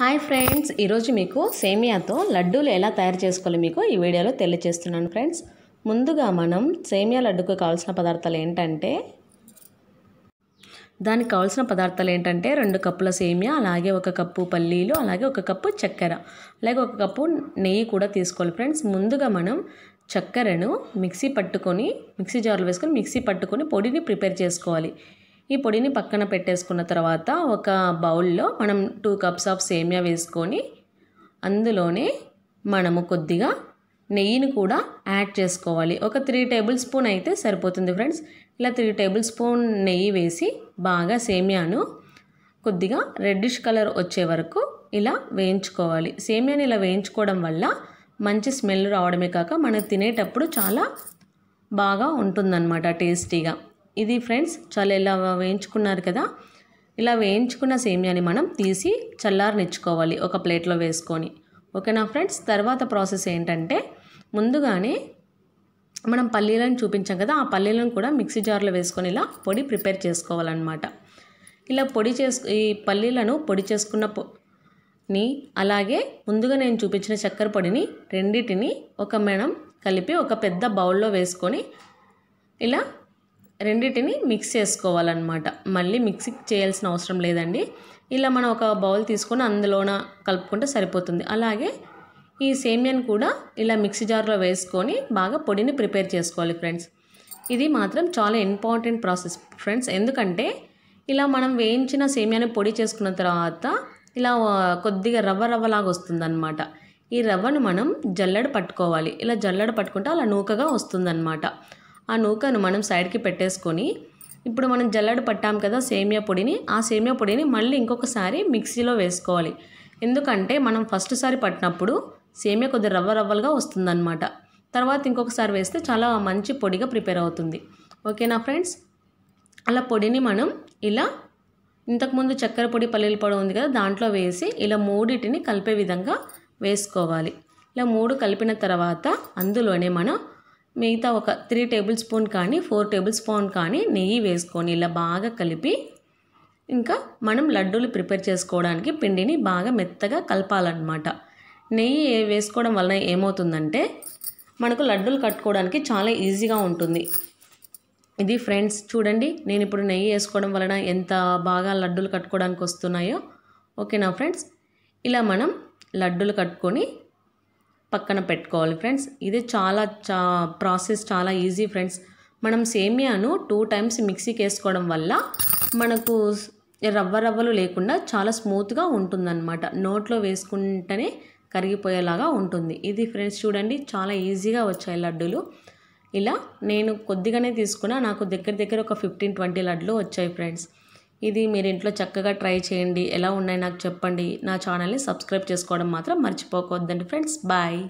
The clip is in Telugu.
హాయ్ ఫ్రెండ్స్ ఈరోజు మీకు సేమియాతో లడ్డూలు ఎలా తయారు చేసుకోవాలి మీకు ఈ వీడియోలో తెలియజేస్తున్నాను ఫ్రెండ్స్ ముందుగా మనం సేమియా లడ్డుకు కావాల్సిన పదార్థాలు ఏంటంటే దానికి కావాల్సిన పదార్థాలు ఏంటంటే రెండు కప్పుల సేమియా అలాగే ఒక కప్పు పల్లీలు అలాగే ఒక కప్పు చక్కెర అలాగే ఒక కప్పు నెయ్యి కూడా తీసుకోవాలి ఫ్రెండ్స్ ముందుగా మనం చక్కెరను మిక్సీ పట్టుకొని మిక్సీ జార్లో వేసుకొని మిక్సీ పట్టుకొని పొడిని ప్రిపేర్ చేసుకోవాలి ఈ పొడిని పక్కన పెట్టేసుకున్న తర్వాత ఒక బౌల్లో మనం టూ కప్స్ ఆఫ్ సేమియా వేసుకొని అందులోనే మనము కొద్దిగా నెయ్యిని కూడా యాడ్ చేసుకోవాలి ఒక త్రీ టేబుల్ స్పూన్ అయితే సరిపోతుంది ఫ్రెండ్స్ ఇలా త్రీ టేబుల్ స్పూన్ నెయ్యి వేసి బాగా సేమియాను కొద్దిగా రెడ్డిష్ కలర్ వచ్చే వరకు ఇలా వేయించుకోవాలి సేమియాని ఇలా వేయించుకోవడం వల్ల మంచి స్మెల్ రావడమే కాక మనం తినేటప్పుడు చాలా బాగా ఉంటుందన్నమాట టేస్టీగా ఇది ఫ్రెండ్స్ చాలా ఇలా వేయించుకున్నారు కదా ఇలా వేయించుకున్న సేమియాని మనం తీసి చల్లారనిచ్చుకోవాలి ఒక ప్లేట్లో వేసుకొని ఓకేనా ఫ్రెండ్స్ తర్వాత ప్రాసెస్ ఏంటంటే ముందుగానే మనం పల్లీలను చూపించాం కదా ఆ పల్లీలను కూడా మిక్సీ జార్లో వేసుకొని ఇలా పొడి ప్రిపేర్ చేసుకోవాలన్నమాట ఇలా పొడి చేసు ఈ పల్లీలను పొడి చేసుకున్న ని అలాగే ముందుగా నేను చూపించిన చక్కెర పొడిని రెండింటిని ఒక మేడం కలిపి ఒక పెద్ద బౌల్లో వేసుకొని ఇలా రెండింటిని మిక్స్ చేసుకోవాలన్నమాట మళ్ళీ మిక్సీ చేయాల్సిన అవసరం లేదండి ఇలా మనం ఒక బౌల్ తీసుకొని అందులోన కలుపుకుంటే సరిపోతుంది అలాగే ఈ సేమియాని కూడా ఇలా మిక్సీ జార్లో వేసుకొని బాగా పొడిని ప్రిపేర్ చేసుకోవాలి ఫ్రెండ్స్ ఇది మాత్రం చాలా ఇంపార్టెంట్ ప్రాసెస్ ఫ్రెండ్స్ ఎందుకంటే ఇలా మనం వేయించిన సేమియాని పొడి చేసుకున్న తర్వాత ఇలా కొద్దిగా రవ్వ రవ్వలాగా వస్తుందన్నమాట ఈ రవ్వను మనం జల్లడ పట్టుకోవాలి ఇలా జల్లడ పట్టుకుంటే అలా నూకగా వస్తుందన్నమాట ఆ నూకను మనం సైడ్కి పెట్టేసుకొని ఇప్పుడు మనం జల్లడు పట్టాం కదా సేమియా పొడిని ఆ సేమియా పొడిని మళ్ళీ ఇంకొకసారి మిక్సీలో వేసుకోవాలి ఎందుకంటే మనం ఫస్ట్ సారి పట్టినప్పుడు సేమియా కొద్దిగా రవ్వ రవ్వలుగా వస్తుందన్నమాట తర్వాత ఇంకొకసారి వేస్తే చాలా మంచి పొడిగా ప్రిపేర్ అవుతుంది ఓకేనా ఫ్రెండ్స్ అలా పొడిని మనం ఇలా ఇంతకుముందు చక్కెర పొడి పల్లీల పొడి ఉంది కదా దాంట్లో వేసి ఇలా మూడింటిని కలిపే విధంగా వేసుకోవాలి ఇలా మూడు కలిపిన తర్వాత అందులోనే మనం మిగతా ఒక త్రీ టేబుల్ స్పూన్ కానీ ఫోర్ టేబుల్ స్పూన్ కానీ నెయ్యి వేసుకొని ఇలా బాగా కలిపి ఇంకా మనం లడ్డూలు ప్రిపేర్ చేసుకోవడానికి పిండిని బాగా మెత్తగా కలపాలన్నమాట నెయ్యి వేసుకోవడం వలన ఏమవుతుందంటే మనకు లడ్డూలు కట్టుకోవడానికి చాలా ఈజీగా ఉంటుంది ఇది ఫ్రెండ్స్ చూడండి నేను ఇప్పుడు నెయ్యి వేసుకోవడం వలన ఎంత బాగా లడ్డూలు కట్టుకోవడానికి వస్తున్నాయో ఓకేనా ఫ్రెండ్స్ ఇలా మనం లడ్డూలు కట్టుకొని పక్కన పెట్టుకోవాలి ఫ్రెండ్స్ ఇది చాలా చా ప్రాసెస్ చాలా ఈజీ ఫ్రెండ్స్ మనం సేమియాను టూ టైమ్స్ మిక్సీకి వేసుకోవడం వల్ల మనకు రవ్వ రవ్వలు లేకుండా చాలా స్మూత్గా ఉంటుందన్నమాట నోట్లో వేసుకుంటేనే కరిగిపోయేలాగా ఉంటుంది ఇది ఫ్రెండ్స్ చూడండి చాలా ఈజీగా వచ్చాయి లడ్డూలు ఇలా నేను కొద్దిగానే తీసుకున్నా నాకు దగ్గర దగ్గర ఒక ఫిఫ్టీన్ ట్వంటీ లడ్లు వచ్చాయి ఫ్రెండ్స్ ఇది మీరు ఇంట్లో చక్కగా ట్రై చేయండి ఎలా ఉన్నాయి నాకు చెప్పండి నా ఛానల్ని సబ్స్క్రైబ్ చేసుకోవడం మాత్రం మర్చిపోకూడదండి ఫ్రెండ్స్ బాయ్